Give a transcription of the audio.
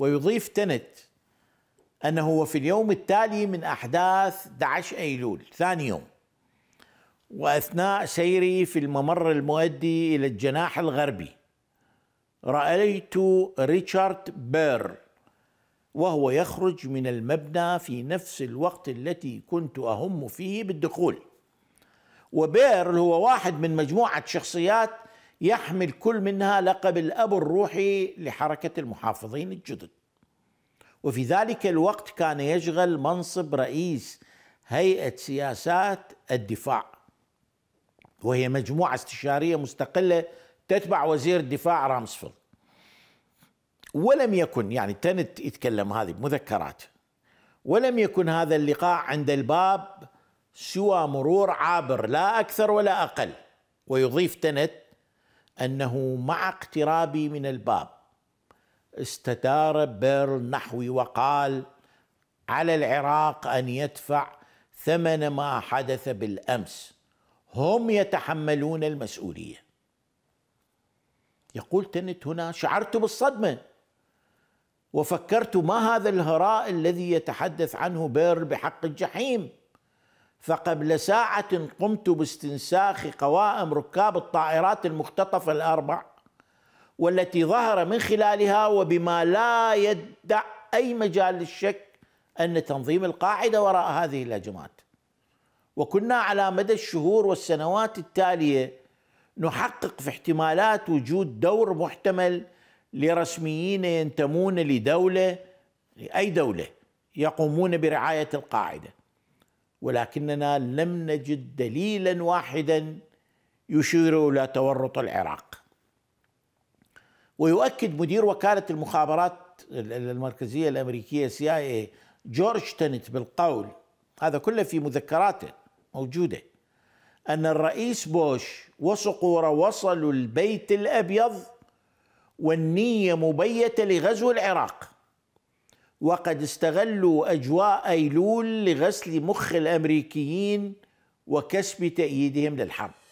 ويضيف تنت أنه في اليوم التالي من أحداث 11 أيلول ثاني يوم وأثناء سيري في الممر المؤدي إلى الجناح الغربي رأيت ريتشارد بير وهو يخرج من المبنى في نفس الوقت التي كنت أهم فيه بالدخول وبير هو واحد من مجموعة شخصيات يحمل كل منها لقب الأب الروحي لحركة المحافظين الجدد وفي ذلك الوقت كان يشغل منصب رئيس هيئة سياسات الدفاع وهي مجموعة استشارية مستقلة تتبع وزير الدفاع رامسفيلد ولم يكن يعني تنت يتكلم هذه مذكرات ولم يكن هذا اللقاء عند الباب سوى مرور عابر لا أكثر ولا أقل ويضيف تنت انه مع اقترابي من الباب استدار بيرل نحوي وقال على العراق ان يدفع ثمن ما حدث بالامس هم يتحملون المسؤوليه يقول تنت هنا شعرت بالصدمه وفكرت ما هذا الهراء الذي يتحدث عنه بيرل بحق الجحيم فقبل ساعة قمت باستنساخ قوائم ركاب الطائرات المختطفة الأربع والتي ظهر من خلالها وبما لا يدع أي مجال للشك أن تنظيم القاعدة وراء هذه الهجمات وكنا على مدى الشهور والسنوات التالية نحقق في احتمالات وجود دور محتمل لرسميين ينتمون لدولة لأي دولة يقومون برعاية القاعده ولكننا لم نجد دليلا واحدا يشير الى تورط العراق. ويؤكد مدير وكاله المخابرات المركزيه الامريكيه سي اي اي جورج تنت بالقول هذا كله في مذكراته موجوده ان الرئيس بوش وصقوره وصلوا البيت الابيض والنيه مبيته لغزو العراق وقد استغلوا أجواء أيلول لغسل مخ الأمريكيين وكسب تأييدهم للحرب